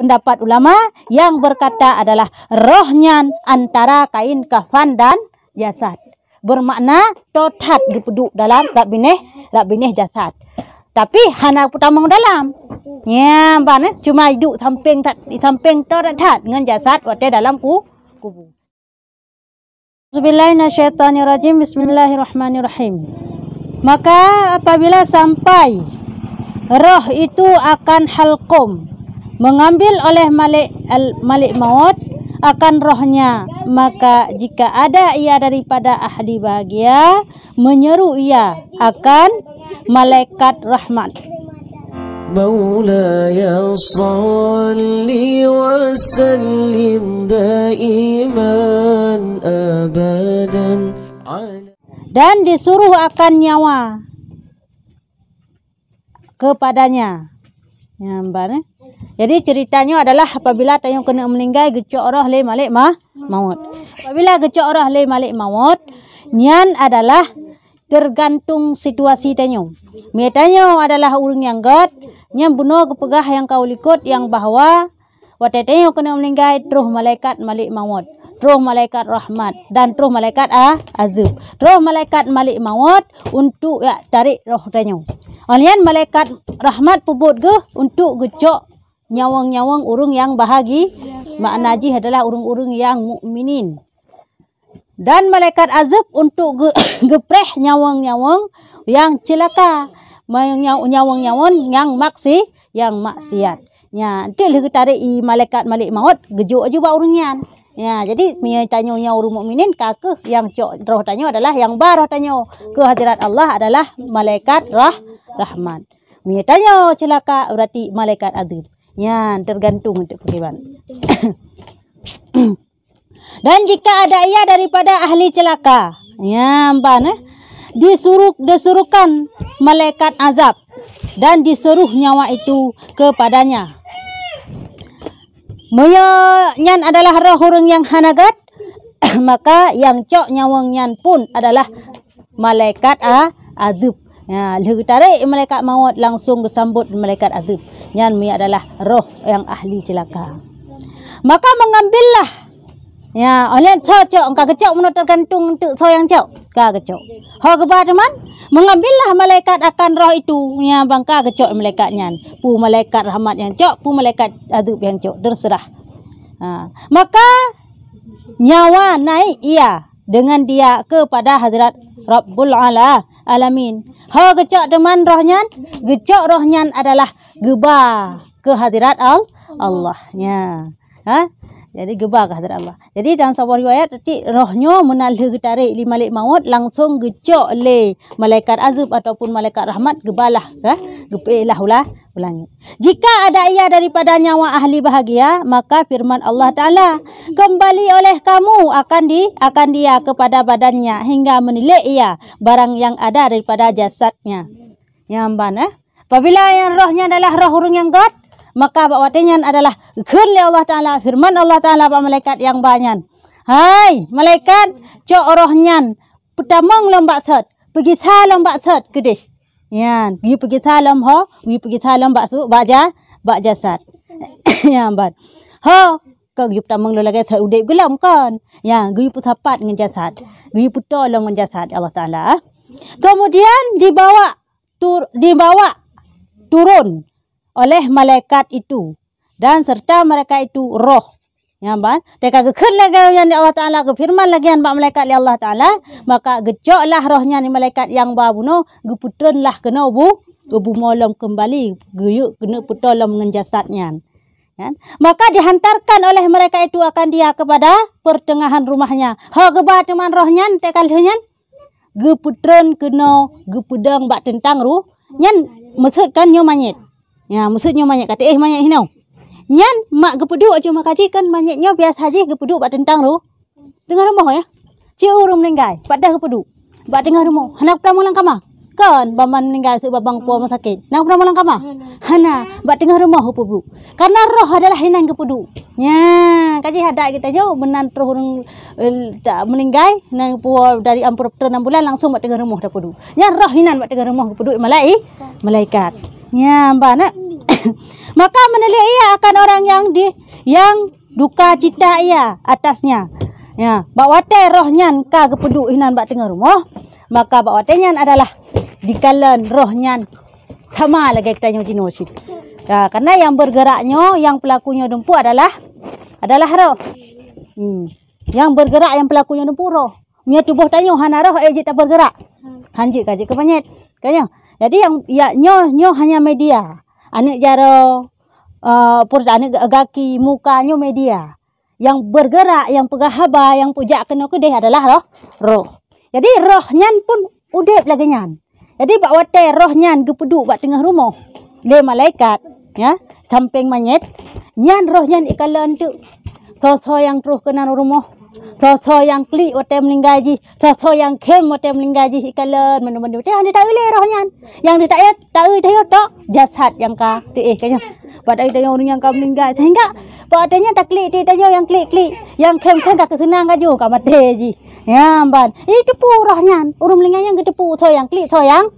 pendapat ulama yang berkata adalah rohnya antara kain kafan dan jasad. Bermakna totat dipeduk dalam rak bineh, rak bineh jasad. Tapi hana putamang dalam. Ya, ban eh? cuma hidup samping tak di samping tu dan tak dengan jasad buat dalam ku kubur. Bismillahirrahmanirrahim. Bismillahirrahmanirrahim. Maka apabila sampai roh itu akan halkum mengambil oleh malik al malik maut akan rohnya maka jika ada ia daripada ahli bahagia menyeru ia akan malaikat rahmat مولاي صل وسلم دائما ابدا dan disuruh akan nyawa kepadanya nyambar eh? Jadi ceritanya adalah apabila tayung kena meninggal gecok roh le malik ma maut. Apabila gecok roh le malik maut, nian adalah tergantung situasi tayung. Mie tayung adalah urung yang gad, nian buno kepegah yang kau likut yang bahawa watai tayung kena meninggal roh malaikat malik maut. Roh malaikat rahmat dan roh malaikat ah, azub. Roh malaikat malik maut untuk ya, tarik roh tayung. Alian malaikat rahmat pebut ke untuk gecok nyawang-nyawang urung yang bahagi. Ya. Mak Najih adalah urung-urung yang mukminin. Dan malaikat azab untuk ge- gepreh nyawang-nyawang yang celaka. Nyawang-nyawang yang maksi, yang maksiat. Ya, nanti lagi tarik i malaikat malik maut, gejuk aja buat urung Ya, jadi mia tanya yang urung mukminin kake yang cok roh tanya adalah yang baroh tanya ke hadirat Allah adalah malaikat rah rahmat. Mia tanya celaka berarti malaikat adil. Ya, tergantung untuk kutipan. Dan jika ada ia daripada ahli celaka. Ya, Mbak. Eh? Disuruh, disuruhkan malaikat azab. Dan disuruh nyawa itu kepadanya. Menyanyan adalah roh orang yang hanagat. Maka yang cok nyawangnya pun adalah malaikat ah, azab. Ya, lebih tarik malaikat maut langsung kesambut malaikat azab. Yang ini adalah roh yang ahli celaka. Maka mengambillah. Ya, oleh cok cok, engkau kecok menurut tergantung untuk so yang cok. Ka kecok. Ho kebah teman, mengambillah malaikat akan roh itu. Ya, bangka kecok malaikatnya. Pu malaikat rahmat yang cok, pu malaikat azab yang cok. Terserah. Ha. Maka nyawa naik ia dengan dia kepada hadirat Rabbul Alam alamin. Ho ha, gecok deman rohnya, gecok rohnya adalah geba kehadirat al Allahnya. Ha? Jadi geba kehadirat Allah. Jadi dalam sebuah riwayat nanti rohnya menalih getarik di malik maut langsung gecok le malaikat azab ataupun malaikat rahmat gebalah. Ha? Gepelah ulah ulangi. Jika ada ia daripada nyawa ahli bahagia, maka firman Allah Ta'ala, kembali oleh kamu akan di akan dia kepada badannya hingga menilai ia barang yang ada daripada jasadnya. Yang mana? eh? Apabila yang rohnya adalah roh hurung yang God, maka bawatnya adalah Ya Allah Ta'ala, firman Allah Ta'ala, pak malaikat yang banyak. Hai, malaikat, cok rohnya, putamong lombak set, pergi sah lombak set, kedih. Ya, you pergi talam ho, you pergi talam bak suk baja, bak jasad. Yan ban. Ho, kau gi pertama lo lagi sa udep gelam kan. Ya, gi pu tapat dengan jasad. Gi pu tolong dengan jasad Allah Taala. Ah. Kemudian dibawa tur, dibawa turun oleh malaikat itu dan serta mereka itu roh Ya ban, dia kata kekal lagi yang di Allah Taala ke firman lagi yang bapa malaikat di Allah Taala maka gejok rohnya ni malaikat yang babu no geputron lah kena bu bu malam kembali geyuk kena putol lah jasadnya. Ya. Maka dihantarkan oleh mereka itu akan dia kepada pertengahan rumahnya. Ha geba teman rohnya tak kalihnya geputron kena gepedang bak tentang ruh nyen mesut kan nyomanyet. Ya mesut nyomanyet kata eh manyet hinau. Nyan mak gepeduk cuma kaji kan banyaknya biasa haji gepeduk buat tentang tu. Tengah rumah ya. Cik orang meninggal. Sebab dah gepeduk. Buat tengah rumah. Hanak pernah malam kamar. Kan baman meninggal sebab bang puan sakit. Nak pernah malam kamar. Hana. Buat tengah rumah gepeduk. Karena roh adalah hinang gepeduk. Nya, Kaji hadap kita je. Menang terus orang eh, tak meninggal. Nang puan dari ampur petang bulan langsung buat tengah rumah gepeduk. Nya, roh hinang buat tengah rumah gepeduk malai. Malaikat. Nya, mbak nak. maka menilai ia akan orang yang di yang duka cita ia atasnya. Ya, bak wate rohnya ka kepeduk hinan bak tengah rumah. Maka bak wate nyan adalah dikalan rohnya sama lagi kita nyuci nyuci. Ya, karena yang bergeraknya, yang pelakunya dempu adalah adalah roh. Hmm. Yang bergerak yang pelakunya dempu roh. Mia tubuh tanyo hana roh eh tak bergerak. Hmm. Hanji kaji kepanyet. Kanya. Jadi yang ya nyo nyo hanya media anak jaro uh, anak gaki mukanya media yang bergerak yang pegahaba yang pujak kena ku deh adalah roh roh jadi roh nyan pun udep lagi nyan jadi bak wate roh nyan gepedu bak tengah rumah le malaikat ya samping manyet nyan roh nyan ikalan tu sosok yang terus kena rumah Sosok yang klik waktu yang meninggal ji. Sosok yang kem waktu yang meninggal ji. Ika len. Menu-menu. Dia hanya tak boleh rohnya. Yang dia tak boleh. Tak boleh. Jasad yang ka. Tu eh kanya. Pada itu yang orang yang kau meninggal. Sehingga. Pada itu tak klik. Dia tanya yang klik. klik. Yang kem kan tak kesenang kan ju. Kau mati ji. Ya ampun. Ini eh, tepu rohnya. Orang meninggal yang ketepu. So yang klik. So yang.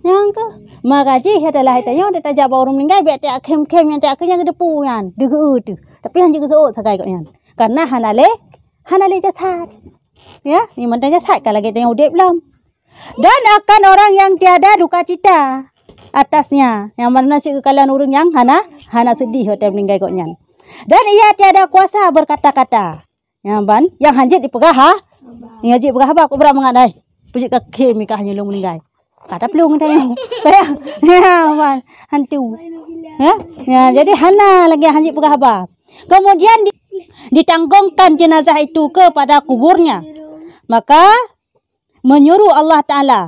Yang ke. Maka ji. Adalah itu yang dia tak jawab orang meninggal. Biar tak kem-kem yang tak kena ketepu. Yang. Dia ke. Tapi hanya ke seut. Sekai kau Karena Karena hanale Hana lagi jatah. Ya, ni mana jatah kalau kita yang udah belum. Dan akan orang yang tiada duka cita atasnya. Yang mana cik kalian orang yang Hana, Hana sedih waktu meninggal kotnya. Dan ia tiada kuasa berkata-kata. Yang ban, yang hanjit dipegah ha? Yang hanjit pegah apa? Aku berapa mengadai? Pujuk kaki mikah hanya lom meninggal. Kata peluang kita yang. Ya, ban, hantu. Ya, ya jadi Hana lagi hanjit pegah apa? Kemudian di ditanggungkan jenazah itu kepada kuburnya. Maka menyuruh Allah Ta'ala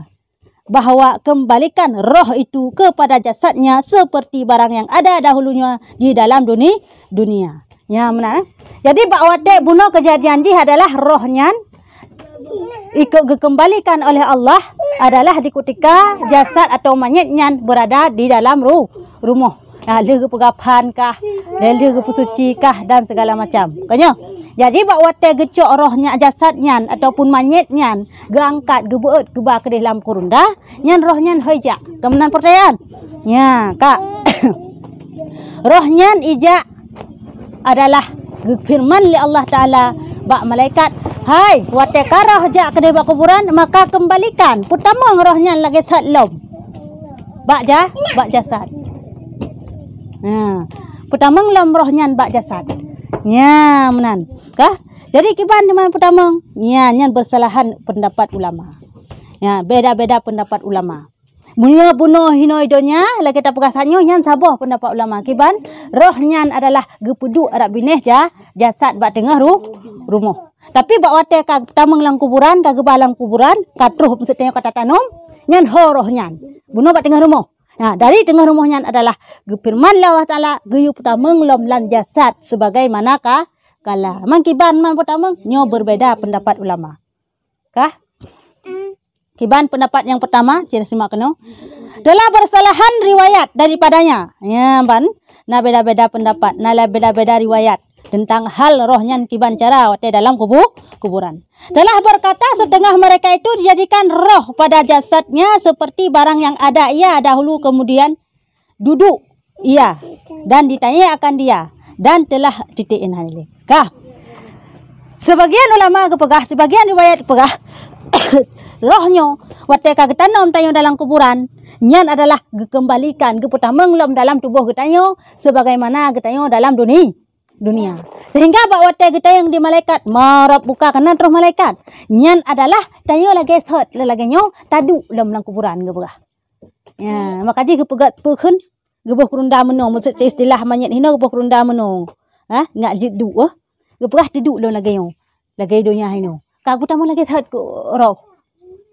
bahawa kembalikan roh itu kepada jasadnya seperti barang yang ada dahulunya di dalam dunia. dunia. Ya benar. Eh? Jadi bahawa dek bunuh kejadian ini adalah rohnya ikut dikembalikan oleh Allah adalah dikutika jasad atau mayatnya berada di dalam ruh rumah. Nah, dia ke pegapan kah, hmm. dia ke pesuci kah dan segala macam. Kau Kanya. Jadi bak wate gecok rohnya jasadnya ataupun manyet nyan, geangkat gebuut geba ke dalam kurunda, nyan rohnya hijak. hoja. Kemenan percayaan. Ya, Kak. rohnya hijak adalah firman li Allah Taala bak malaikat Hai, wate karah jak ke dalam kuburan, maka kembalikan. Pertama rohnya lagi satlom. Bak jah, bak jasad. Ha. Pertama ngelam roh nyan bak jasad. Ya, menan. Kah? Jadi kiban di mana pertama? Ya, nyan bersalahan pendapat ulama. Ya, beda-beda pendapat ulama. Munia puno hino idonya, la kita pegasanyo nyan sabah pendapat ulama. Kiban roh nyan adalah gepudu arab bineh ja, jasad bak tengah ru, rumah. Tapi bak wate ka pertama ngelam kuburan, ka gebalang kuburan, katruh mesti tengok kata tanom, nyan ho roh nyan. Buno bak tengah rumah. Nah, dari tengah rumahnya adalah gefirman lawa taala geyu putameng lom lan jasad sebagaimana kah kala mangkiban man putameng nyo berbeda pendapat ulama. Kah? Kiban pendapat yang pertama, kira simak kena. Dalam persalahan riwayat daripadanya. Ya, ban. Nah, beda-beda pendapat. Nah, lah beda-beda riwayat tentang hal rohnya yang bancara di dalam kubur kuburan. Telah berkata setengah mereka itu dijadikan roh pada jasadnya seperti barang yang ada ia dahulu kemudian duduk ia dan ditanya akan dia dan telah hal ini. Kah? Sebagian ulama kepegah, sebagian riwayat kepegah, rohnya waktu kita tanam tanya dalam kuburan, nyan adalah kembalikan ke pertama dalam tubuh kita sebagaimana kita dalam dunia dunia. Sehingga wate kita yang di malaikat marap buka kena terus malaikat. Nyan adalah tayo lagi sehat lagi nyong tadu dalam dalam kuburan ke Ya, maka jika pegat pekun gebuh kerunda menung maksud saya istilah manyat hina gebuh kerunda menung. Ah, ha? ngak jidu eh? ah. Gebuh tidu dalam lagi nyong. Lagi dunia hino. Kagu tamu lagi sehat ku roh.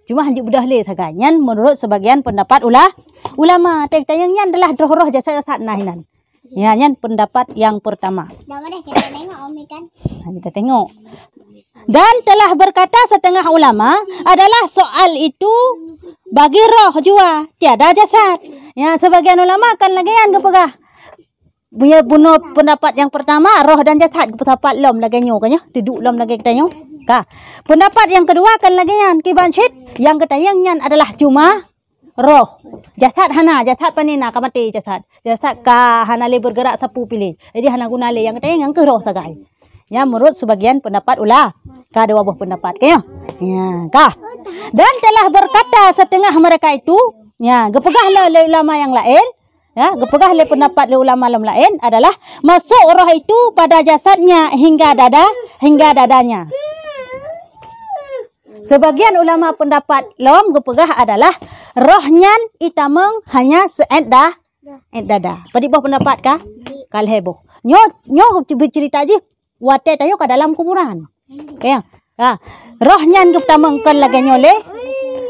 Cuma hanya budah leh sekarang. Yang menurut sebagian pendapat ulah ulama tayang tayang adalah roh roh jasa jasa nahinan. Ya, nyan pendapat yang pertama. Dah ha, kita tengok Dan telah berkata setengah ulama adalah soal itu bagi roh jua, tiada jasad. Ya, sebagian ulama akan lagi yang kepegah. Punya bunuh pendapat yang pertama, roh dan jasad. Pendapat lom lagi nyok, kan ya? Duduk lom lagi kita nyok. Pendapat yang kedua akan lagi yang kibancit. Yang kita yang adalah cuma roh. Jasad hana, jasad panena kamate jasad. Jasad ka hana le bergerak sapu pilih. Jadi hana guna le yang tengang ke roh sagai. Ya menurut sebagian pendapat ulah. Ka ada wabah pendapat ke ya? Ya, ka. Dan telah berkata setengah mereka itu, ya, gepegah le ulama yang lain. Ya, gepegah le pendapat le ulama lam lain adalah masuk roh itu pada jasadnya hingga dada, hingga dadanya. Sebagian ulama pendapat lom gepegah adalah rohnyan itameng hanya seent dah ent dada. Pedik buah pendapat kah? Kal hebo. Nyo nyo bercerita je. Wate tayo ke dalam kuburan. Ya. Ha. Rohnyan ke tameng kan lagi nyole.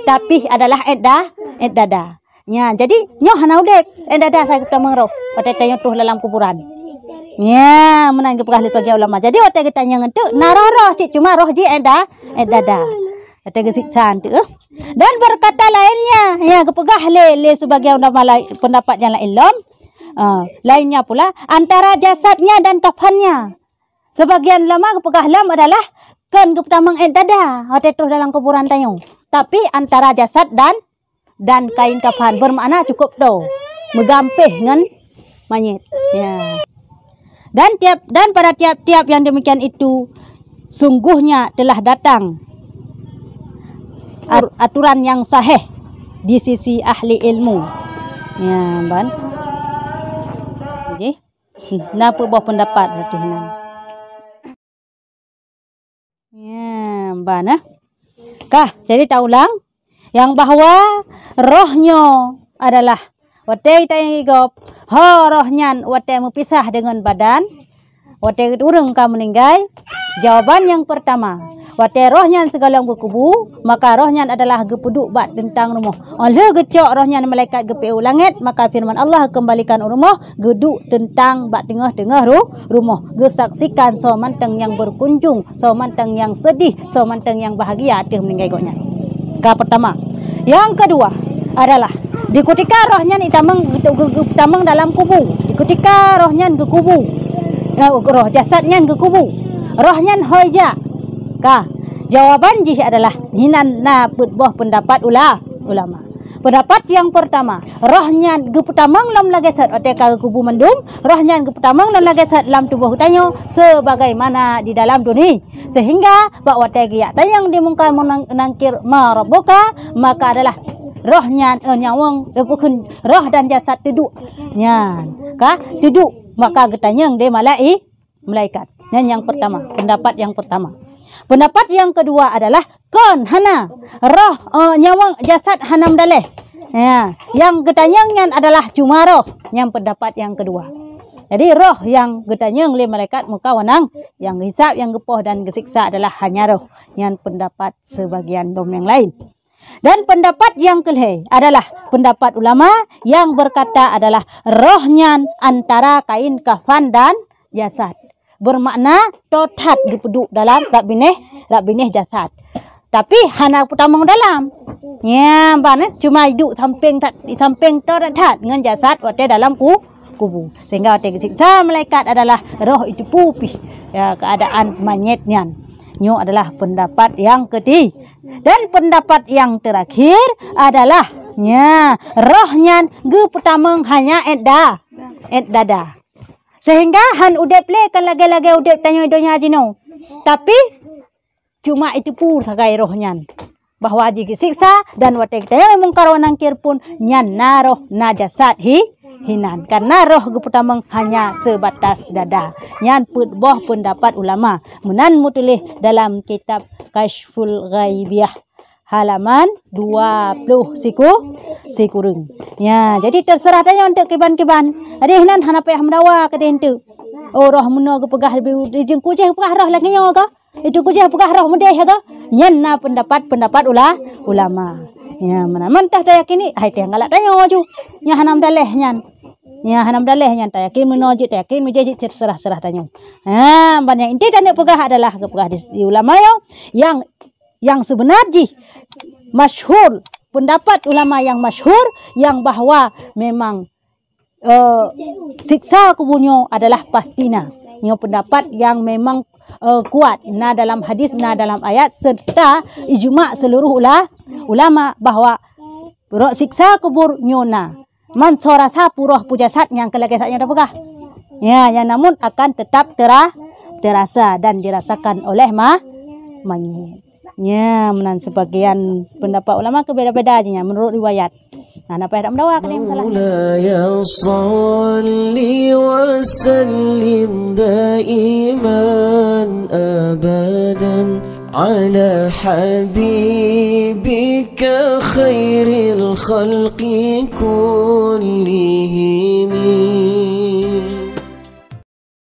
Tapi adalah ent dah ent Ya, jadi nyo hanau dek ent dada saya ke tameng roh. Wate tayo tuh dalam kuburan. Ya, menang ke pegah lagi ulama. Jadi wate kita nyang entuk naroh sik cuma roh ji ent dah ada kesiksaan tu. Eh? Dan berkata lainnya, ya kepegah lele le sebagai ulama pendapat yang lain lom. Uh, lainnya pula antara jasadnya dan kafannya. Sebagian lama kepegah lam adalah kan ke pertama eh dada, ah, terus dalam kuburan tayo. Tapi antara jasad dan dan kain kafan bermakna cukup tu. Megampih dengan mayit. Ya. Dan tiap dan pada tiap-tiap yang demikian itu sungguhnya telah datang aturan yang sahih di sisi ahli ilmu. Ya, ban. Okey. Napa buah pendapat Ratih Ya, ban. Eh? Kah, jadi tahu ulang yang bahawa rohnya adalah Wadai tayang igop, ho ha rohnya wadai mupisah dengan badan, wadai urung kamu meninggal. jawapan yang pertama, Wate rohnya segala berkubu, maka rohnya adalah gepuduk bat tentang rumah. Oleh ah, gecok rohnya malaikat gepeu langit, maka firman Allah kembalikan rumah geduk tentang bat tengah-tengah rumah. Gesaksikan so manteng yang berkunjung, so manteng yang sedih, so manteng yang bahagia atuh meninggal gonya. Ka pertama. Yang kedua adalah dikutika rohnya ni tamang tamang dalam kubu. Dikutika rohnya ke kubu. Eh, roh jasadnya ke kubu. Rohnya hoja mereka? Jawaban jih adalah hinan na buah pendapat ula, ulama. Pendapat yang pertama, rohnya geputamang lam lagi tet ote kubu mendum, rohnya geputamang lam lagi tet lam tubuh tanyo sebagaimana di dalam dunia. Sehingga bahwa tegiak tayang di muka menangkir maroboka maka adalah rohnya eh, nyawang lepukun eh, roh dan jasad duduk nyan ka duduk maka getanyang de malai malaikat nyan yang pertama pendapat yang pertama Pendapat yang kedua adalah kon hana roh uh, eh, nyawa jasad hanam dale. Ya, yang ketanyangnya adalah cuma roh yang pendapat yang kedua. Jadi roh yang getanya oleh mereka muka wanang yang hisap yang gepoh dan gesiksa adalah hanya roh yang pendapat sebagian dom yang lain. Dan pendapat yang kelihai adalah pendapat ulama yang berkata adalah rohnya antara kain kafan dan jasad bermakna totat dipeduk dalam rak bineh rak bineh jasad. Tapi hana putamong dalam. Ya, ban eh? cuma hidup samping tak di samping tu dan tak dengan jasad wate dalam ku kubu. Sehingga wate siksa malaikat adalah roh itu pupi. Ya, keadaan manyetnya. Nyo adalah pendapat yang ketiga. Dan pendapat yang terakhir adalah Ya, rohnya ke pertama hanya edda, edda Sehingga han udah play kan lagi-lagi udah tanya idonya aja no. Tapi cuma itu pun sebagai rohnya. Bahwa aji siksa dan watak kita yang karawan angkir pun nyan naroh najasat hi hinan. Karena roh geputamang hanya sebatas dada. Nyan put boh dapat ulama. Menan mutulih dalam kitab Kashful Ghaibiyah halaman 20 siku sikurung. Ya, jadi terserah dah untuk keban-keban. Adik nan hana payah mendawa ke tentu. Oh roh muno ke pegah lebih ujung kujeh pegah roh lagi nyo ke? Itu kujeh pegah roh mudeh ke? Nyenna pendapat-pendapat ula ulama. Ya, mana mentah daya kini hai teh ngalak tanyo ju. Nya hanam daleh nyan. Nya hanam daleh nyan ta yakin muno ju ta yakin mujeh terserah-serah tanyo. Ha, ya, banyak inti dan pegah adalah ke pegah di ulama yo yang yang sebenarnya masyhur pendapat ulama yang masyhur yang bahawa memang uh, siksa kuburnya adalah pastina ini pendapat yang memang uh, kuat na dalam hadis na dalam ayat serta ijma seluruh ulama bahawa siksa kubur nyona man sorasa puja sat yang kelagai satnya dapakah ya yang namun akan tetap terah terasa dan dirasakan oleh ma manyit Ya, menan sebagian pendapat ulama kebeda-beda ajanya menurut riwayat. Nah, apa yang mendawak ni masalahnya. على حبيبك خير الخلق كلهم